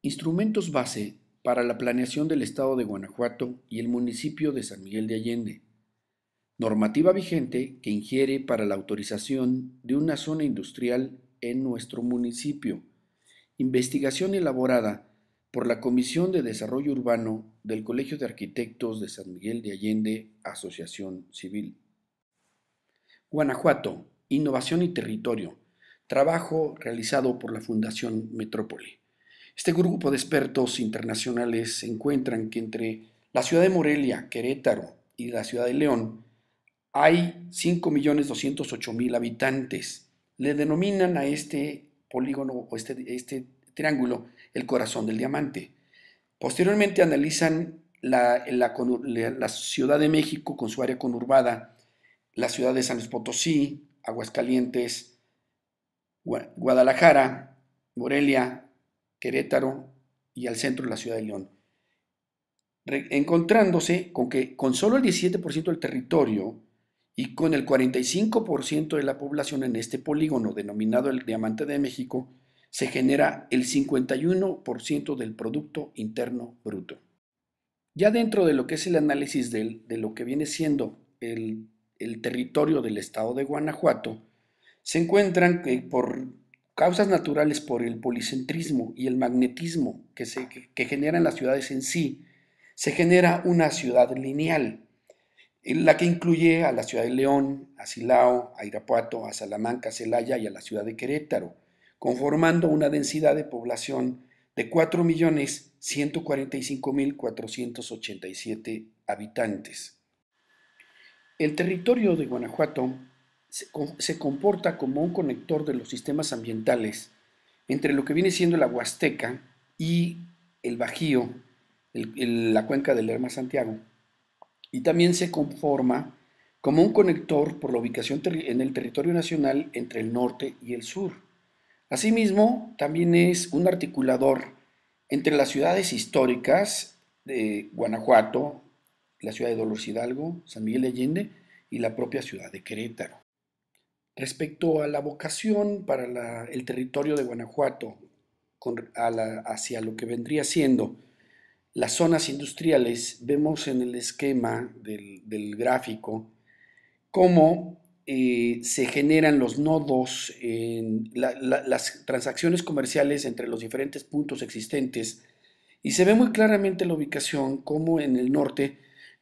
Instrumentos base para la planeación del Estado de Guanajuato y el municipio de San Miguel de Allende. Normativa vigente que ingiere para la autorización de una zona industrial en nuestro municipio. Investigación elaborada por la Comisión de Desarrollo Urbano del Colegio de Arquitectos de San Miguel de Allende, Asociación Civil. Guanajuato, Innovación y Territorio. Trabajo realizado por la Fundación Metrópoli. Este grupo de expertos internacionales encuentran que entre la ciudad de Morelia, Querétaro y la ciudad de León hay 5.208.000 habitantes. Le denominan a este polígono o este, este triángulo el corazón del diamante. Posteriormente analizan la, la, Ciudad de México con su área conurbada, la ciudad de San Luis Potosí, Aguascalientes, Guadalajara, Morelia, Querétaro y al centro de la ciudad de León, encontrándose con que con solo el 17% del territorio y con el 45% de la población en este polígono denominado el Diamante de México, se genera el 51% del Producto Interno Bruto. Ya dentro de lo que es el análisis de lo que viene siendo el, el, territorio del estado de Guanajuato, se encuentran que por causas naturales por el policentrismo y el magnetismo que, se, generan las ciudades en sí, se genera una ciudad lineal, en la que incluye a la ciudad de León, a Silao, a Irapuato, a Salamanca, Celaya y a la ciudad de Querétaro, conformando una densidad de población de 4.145.487 habitantes. El territorio de Guanajuato se, comporta como un conector de los sistemas ambientales entre lo que viene siendo la Huasteca y el Bajío, la cuenca del Lerma Santiago, y también se conforma como un conector por la ubicación en el territorio nacional entre el norte y el sur. Asimismo, también es un articulador entre las ciudades históricas de Guanajuato, la ciudad de Dolores Hidalgo, San Miguel de Allende y la propia ciudad de Querétaro. Respecto a la vocación para el territorio de Guanajuato, hacia lo que vendría siendo las zonas industriales, vemos en el esquema del, gráfico cómo eh, se generan los nodos, en las transacciones comerciales entre los diferentes puntos existentes y se ve muy claramente la ubicación como en el norte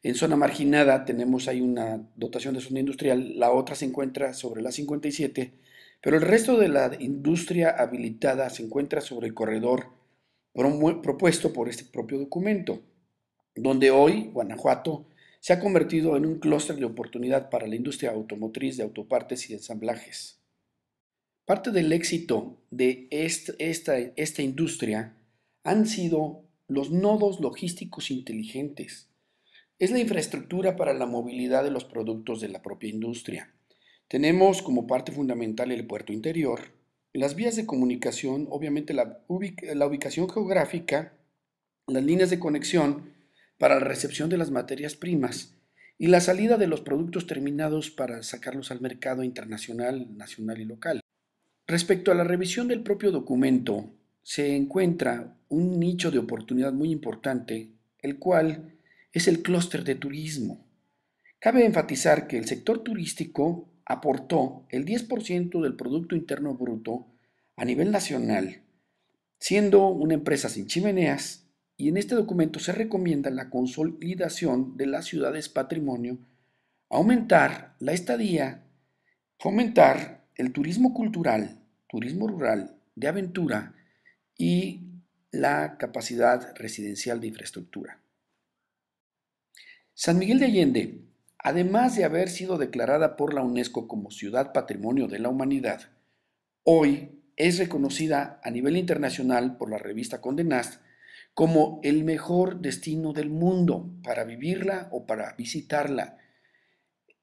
en zona marginada tenemos ahí una dotación de zona industrial, la otra se encuentra sobre la 57, pero el resto de la industria habilitada se encuentra sobre el corredor propuesto por este propio documento, donde hoy Guanajuato se ha convertido en un clúster de oportunidad para la industria automotriz de autopartes y ensamblajes. Parte del éxito de esta industria han sido los nodos logísticos inteligentes, es la infraestructura para la movilidad de los productos de la propia industria. Tenemos como parte fundamental el puerto interior, las vías de comunicación, obviamente la, ubicación geográfica, las líneas de conexión para la recepción de las materias primas y la salida de los productos terminados para sacarlos al mercado internacional, nacional y local. Respecto a la revisión del propio documento, se encuentra un nicho de oportunidad muy importante, el cual es el clúster de turismo. Cabe enfatizar que el sector turístico aportó el 10% del Producto Interno Bruto a nivel nacional, siendo una empresa sin chimeneas, y en este documento se recomienda la consolidación de las ciudades patrimonio, aumentar la estadía, fomentar el turismo cultural, turismo rural, de aventura y la capacidad residencial de infraestructura. San Miguel de Allende, además de haber sido declarada por la UNESCO como Ciudad Patrimonio de la Humanidad, hoy es reconocida a nivel internacional por la revista Condé como el mejor destino del mundo para vivirla o para visitarla.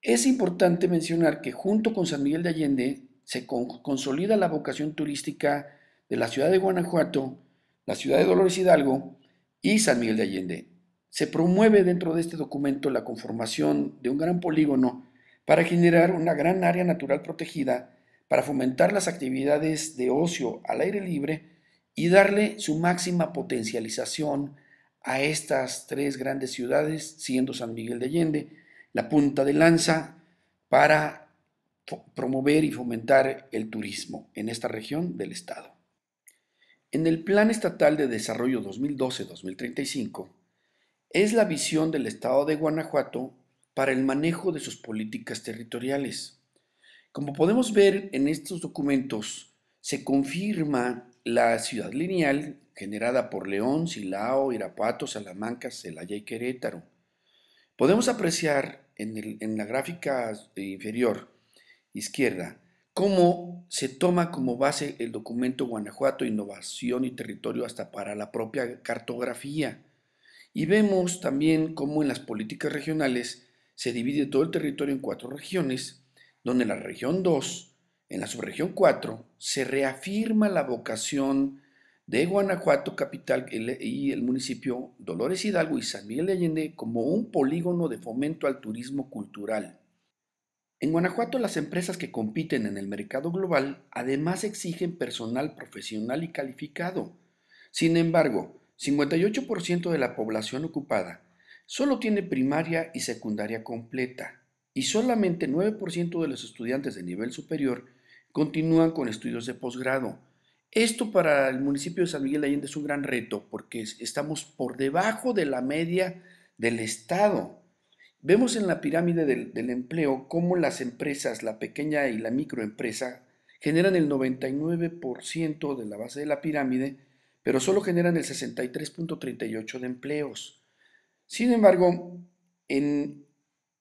Es importante mencionar que junto con San Miguel de Allende se consolida la vocación turística de la ciudad de Guanajuato, la ciudad de Dolores Hidalgo y San Miguel de Allende se promueve dentro de este documento la conformación de un gran polígono para generar una gran área natural protegida, para fomentar las actividades de ocio al aire libre y darle su máxima potencialización a estas tres grandes ciudades, siendo San Miguel de Allende la punta de lanza para promover y fomentar el turismo en esta región del estado. En el Plan Estatal de Desarrollo 2012-2035, es la visión del Estado de Guanajuato para el manejo de sus políticas territoriales. Como podemos ver en estos documentos, se confirma la ciudad lineal generada por León, Silao, Irapuato, Salamanca, Celaya y Querétaro. Podemos apreciar en, en la gráfica inferior izquierda cómo se toma como base el documento Guanajuato, Innovación y Territorio hasta para la propia cartografía y vemos también cómo en las políticas regionales se divide todo el territorio en cuatro regiones, donde en la región 2, en la subregión 4, se reafirma la vocación de Guanajuato capital y el municipio Dolores Hidalgo y San Miguel de Allende como un polígono de fomento al turismo cultural. En Guanajuato las empresas que compiten en el mercado global además exigen personal profesional y calificado. Sin embargo, 58% de la población ocupada solo tiene primaria y secundaria completa y solamente 9% de los estudiantes de nivel superior continúan con estudios de posgrado. Esto para el municipio de San Miguel de Allende es un gran reto porque estamos por debajo de la media del Estado. Vemos en la pirámide del, empleo cómo las empresas, la pequeña y la microempresa, generan el 99% de la base de la pirámide pero solo generan el 63.38 de empleos. Sin embargo, en,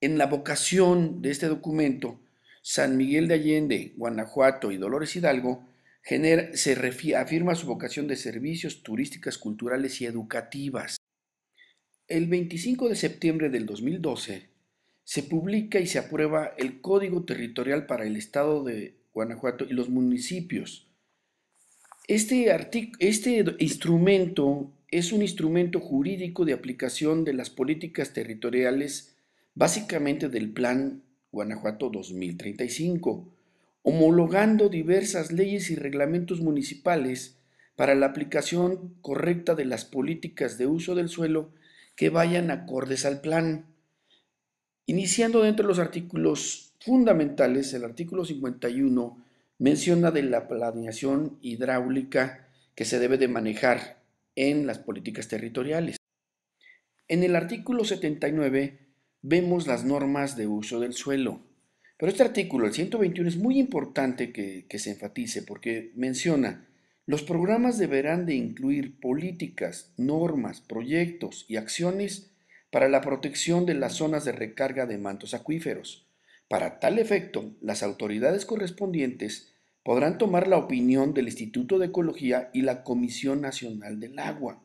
la vocación de este documento, San Miguel de Allende, Guanajuato y Dolores Hidalgo se afirma su vocación de servicios turísticas, culturales y educativas. El 25 de septiembre del 2012 se publica y se aprueba el Código Territorial para el Estado de Guanajuato y los municipios, este, este instrumento es un instrumento jurídico de aplicación de las políticas territoriales, básicamente del Plan Guanajuato 2035, homologando diversas leyes y reglamentos municipales para la aplicación correcta de las políticas de uso del suelo que vayan acordes al plan. Iniciando dentro de los artículos fundamentales, el artículo 51 menciona de la planeación hidráulica que se debe de manejar en las políticas territoriales. En el artículo 79 vemos las normas de uso del suelo, pero este artículo, el 121, es muy importante que, que se enfatice porque menciona, los programas deberán de incluir políticas, normas, proyectos y acciones para la protección de las zonas de recarga de mantos acuíferos, para tal efecto, las autoridades correspondientes podrán tomar la opinión del Instituto de Ecología y la Comisión Nacional del Agua.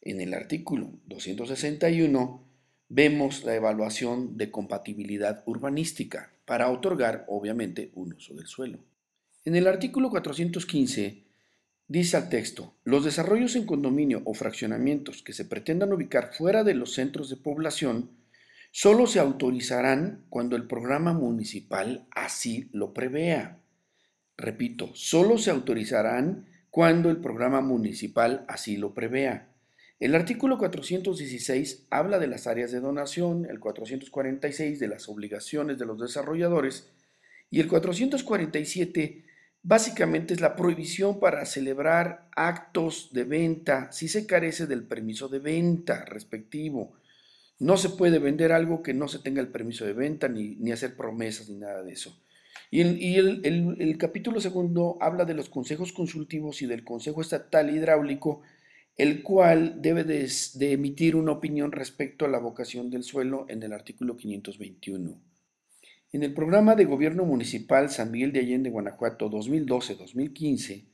En el artículo 261 vemos la evaluación de compatibilidad urbanística para otorgar, obviamente, un uso del suelo. En el artículo 415 dice al texto, los desarrollos en condominio o fraccionamientos que se pretendan ubicar fuera de los centros de población Solo se autorizarán cuando el programa municipal así lo prevea. Repito, solo se autorizarán cuando el programa municipal así lo prevea. El artículo 416 habla de las áreas de donación, el 446 de las obligaciones de los desarrolladores y el 447 básicamente es la prohibición para celebrar actos de venta si se carece del permiso de venta respectivo no se puede vender algo que no se tenga el permiso de venta, ni, hacer promesas, ni nada de eso. Y, el, capítulo segundo habla de los consejos consultivos y del Consejo Estatal Hidráulico, el cual debe de, de emitir una opinión respecto a la vocación del suelo en el artículo 521. En el programa de gobierno municipal San Miguel de Allende, Guanajuato 2012-2015,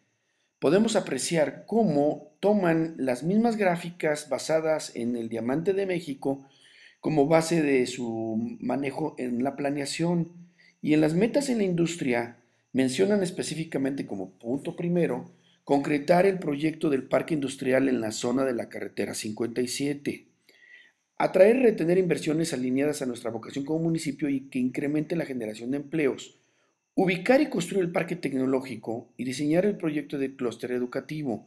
podemos apreciar cómo toman las mismas gráficas basadas en el diamante de México como base de su manejo en la planeación. Y en las metas en la industria mencionan específicamente como punto primero concretar el proyecto del parque industrial en la zona de la carretera 57. Atraer y retener inversiones alineadas a nuestra vocación como municipio y que incremente la generación de empleos. Ubicar y construir el parque tecnológico y diseñar el proyecto de clúster educativo.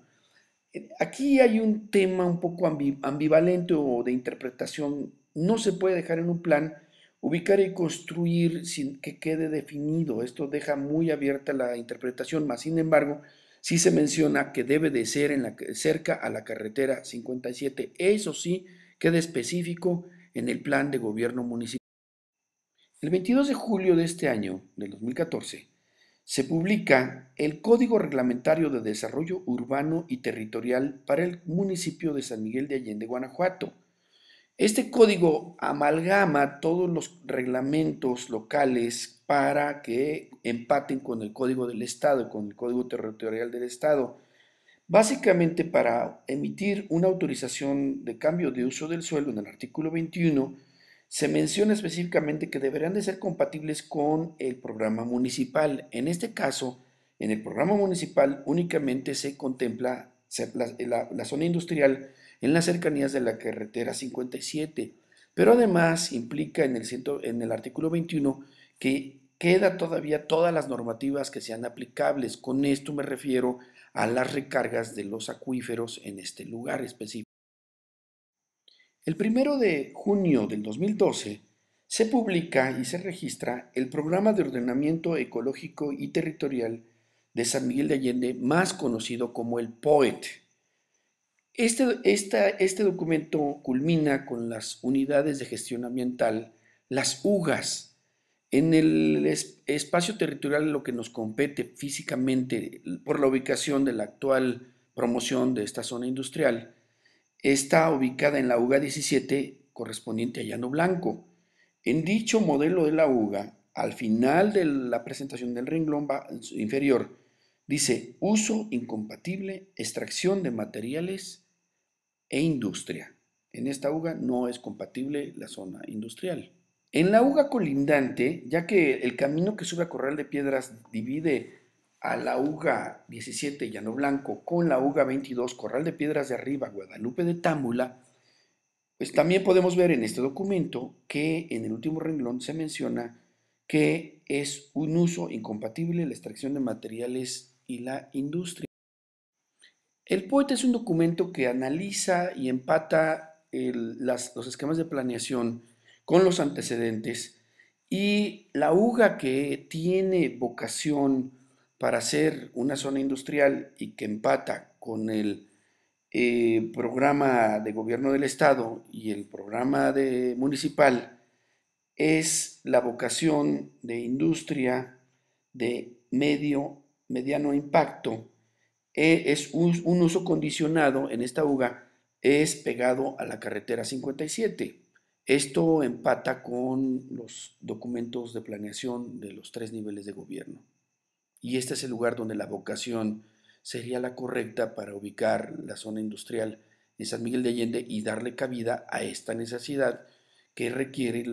Eh, aquí hay un tema un poco ambivalente o de interpretación no se puede dejar en un plan ubicar y construir sin que quede definido. Esto deja muy abierta la interpretación, más sin embargo, sí se menciona que debe de ser en la, cerca a la carretera 57. Eso sí, queda específico en el plan de gobierno municipal. El 22 de julio de este año, del 2014, se publica el Código Reglamentario de Desarrollo Urbano y Territorial para el municipio de San Miguel de Allende, Guanajuato. Este código amalgama todos los reglamentos locales para que empaten con el código del Estado, con el código territorial del Estado. Básicamente para emitir una autorización de cambio de uso del suelo en el artículo 21, se menciona específicamente que deberán de ser compatibles con el programa municipal. En este caso, en el programa municipal únicamente se contempla la, la, zona industrial en las cercanías de la carretera 57, pero además implica en el, en el artículo 21 que queda todavía todas las normativas que sean aplicables. Con esto me refiero a las recargas de los acuíferos en este lugar específico. El primero de junio del 2012 se publica y se registra el Programa de Ordenamiento Ecológico y Territorial de San Miguel de Allende, más conocido como el Poet. Este, este documento culmina con las unidades de gestión ambiental, las UGAS. En el espacio territorial lo que nos compete físicamente por la ubicación de la actual promoción de esta zona industrial, está ubicada en la UGA 17 correspondiente a Llano Blanco. En dicho modelo de la UGA, al final de la presentación del renglón inferior Dice, uso incompatible, extracción de materiales e industria. En esta uga no es compatible la zona industrial. En la uga colindante, ya que el camino que sube a Corral de Piedras divide a la uga 17 Llano Blanco con la uga 22 Corral de Piedras de Arriba, Guadalupe de Támula, pues también podemos ver en este documento que en el último renglón se menciona que es un uso incompatible la extracción de materiales y la industria. El poeta es un documento que analiza y empata los esquemas de planeación con los antecedentes y la UGA que tiene vocación para ser una zona industrial y que empata con el eh, programa de gobierno del Estado y el programa de municipal es la vocación de industria, de medio mediano impacto eh, es un, uso condicionado en esta uga, es pegado a la carretera 57. Esto empata con los documentos de planeación de los tres niveles de gobierno. Y este es el lugar donde la vocación sería la correcta para ubicar la zona industrial de San Miguel de Allende y darle cabida a esta necesidad que requiere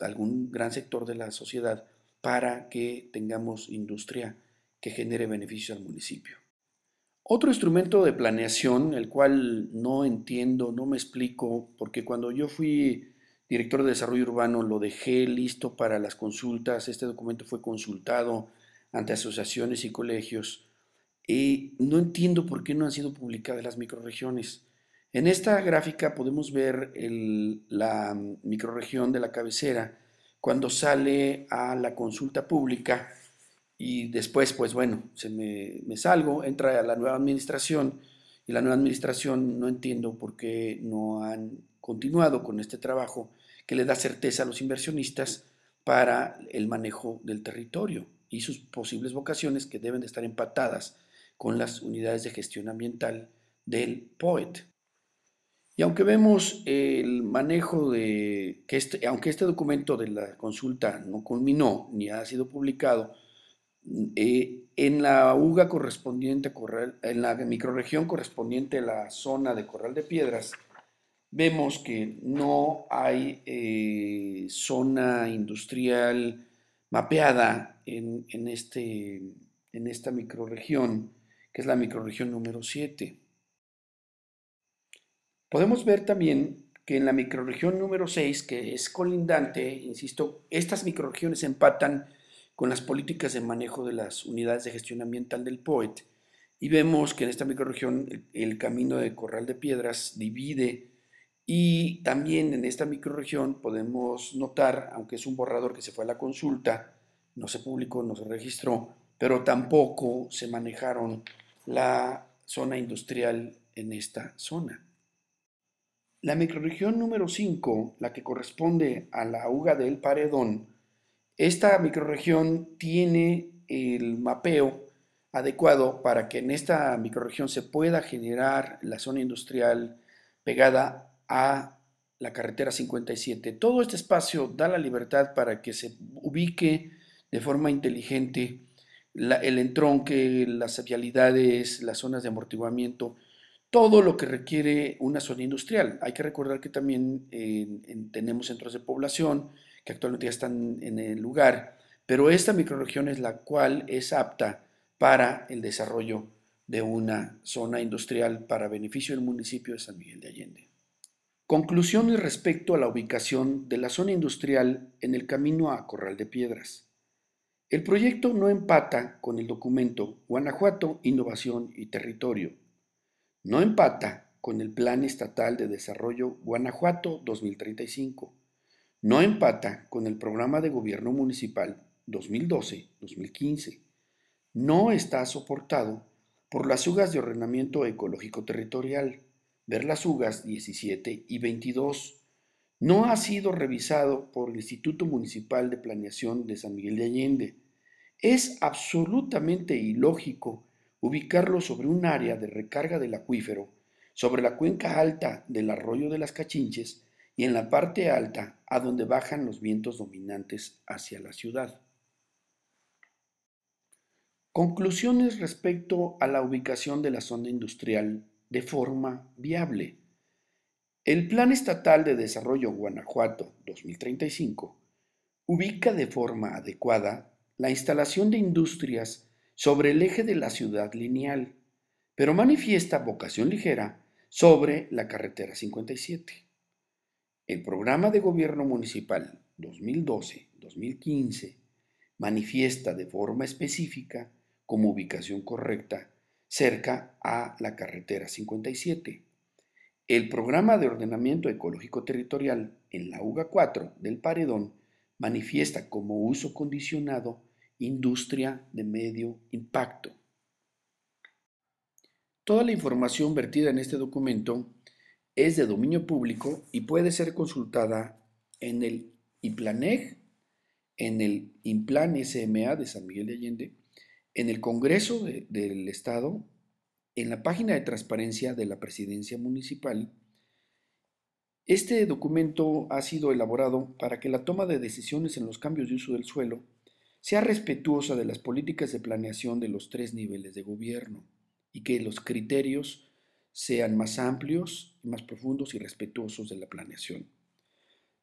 algún gran sector de la sociedad para que tengamos industria que genere beneficio al municipio. Otro instrumento de planeación, el cual no entiendo, no me explico, porque cuando yo fui director de desarrollo urbano lo dejé listo para las consultas, este documento fue consultado ante asociaciones y colegios, y no entiendo por qué no han sido publicadas las microregiones. En esta gráfica podemos ver la microregión de la cabecera cuando sale a la consulta pública y después, pues bueno, se me, salgo, entra la nueva administración y la nueva administración no entiendo por qué no han continuado con este trabajo que le da certeza a los inversionistas para el manejo del territorio y sus posibles vocaciones que deben de estar empatadas con las unidades de gestión ambiental del POET. Y aunque vemos el manejo de que este, aunque este documento de la consulta no culminó ni ha sido publicado, eh, en la UGA correspondiente, en la microrregión correspondiente a la zona de Corral de Piedras, vemos que no hay eh, zona industrial mapeada en, este, en esta microrregión, que es la microrregión número 7. Podemos ver también que en la microregión número 6, que es colindante, insisto, estas microregiones empatan con las políticas de manejo de las unidades de gestión ambiental del POET y vemos que en esta microrregión el, camino de Corral de Piedras divide y también en esta microrregión podemos notar, aunque es un borrador que se fue a la consulta, no se publicó, no se registró, pero tampoco se manejaron la zona industrial en esta zona. La microrregión número 5, la que corresponde a la UGA del Paredón, esta microrregión tiene el mapeo adecuado para que en esta microrregión se pueda generar la zona industrial pegada a la carretera 57. Todo este espacio da la libertad para que se ubique de forma inteligente el entronque, las vialidades, las zonas de amortiguamiento, todo lo que requiere una zona industrial. Hay que recordar que también eh, tenemos centros de población, que actualmente ya están en el lugar, pero esta microrregión es la cual es apta para el desarrollo de una zona industrial para beneficio del municipio de San Miguel de Allende. Conclusiones respecto a la ubicación de la zona industrial en el camino a Corral de Piedras. El proyecto no empata con el documento Guanajuato, Innovación y Territorio. No empata con el Plan Estatal de Desarrollo Guanajuato 2035 no empata con el programa de gobierno municipal 2012-2015. No está soportado por las UGAS de ordenamiento ecológico territorial, ver las UGAS 17 y 22. No ha sido revisado por el Instituto Municipal de Planeación de San Miguel de Allende. Es absolutamente ilógico ubicarlo sobre un área de recarga del acuífero, sobre la cuenca alta del arroyo de las Cachinches, y en la parte alta a donde bajan los vientos dominantes hacia la ciudad. Conclusiones respecto a la ubicación de la zona industrial de forma viable. El Plan Estatal de Desarrollo Guanajuato 2035 ubica de forma adecuada la instalación de industrias sobre el eje de la ciudad lineal, pero manifiesta vocación ligera sobre la carretera 57. El programa de gobierno municipal 2012-2015 manifiesta de forma específica como ubicación correcta cerca a la carretera 57. El programa de ordenamiento ecológico territorial en la UGA 4 del Paredón manifiesta como uso condicionado industria de medio impacto. Toda la información vertida en este documento es de dominio público y puede ser consultada en el IPLANEG, en el IMPLAN SMA de San Miguel de Allende, en el Congreso del Estado, en la página de transparencia de la Presidencia Municipal. Este documento ha sido elaborado para que la toma de decisiones en los cambios de uso del suelo sea respetuosa de las políticas de planeación de los tres niveles de gobierno y que los criterios sean más amplios, más profundos y respetuosos de la planeación.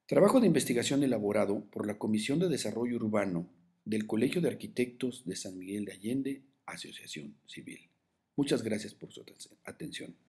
Trabajo de investigación elaborado por la Comisión de Desarrollo Urbano del Colegio de Arquitectos de San Miguel de Allende, Asociación Civil. Muchas gracias por su atención.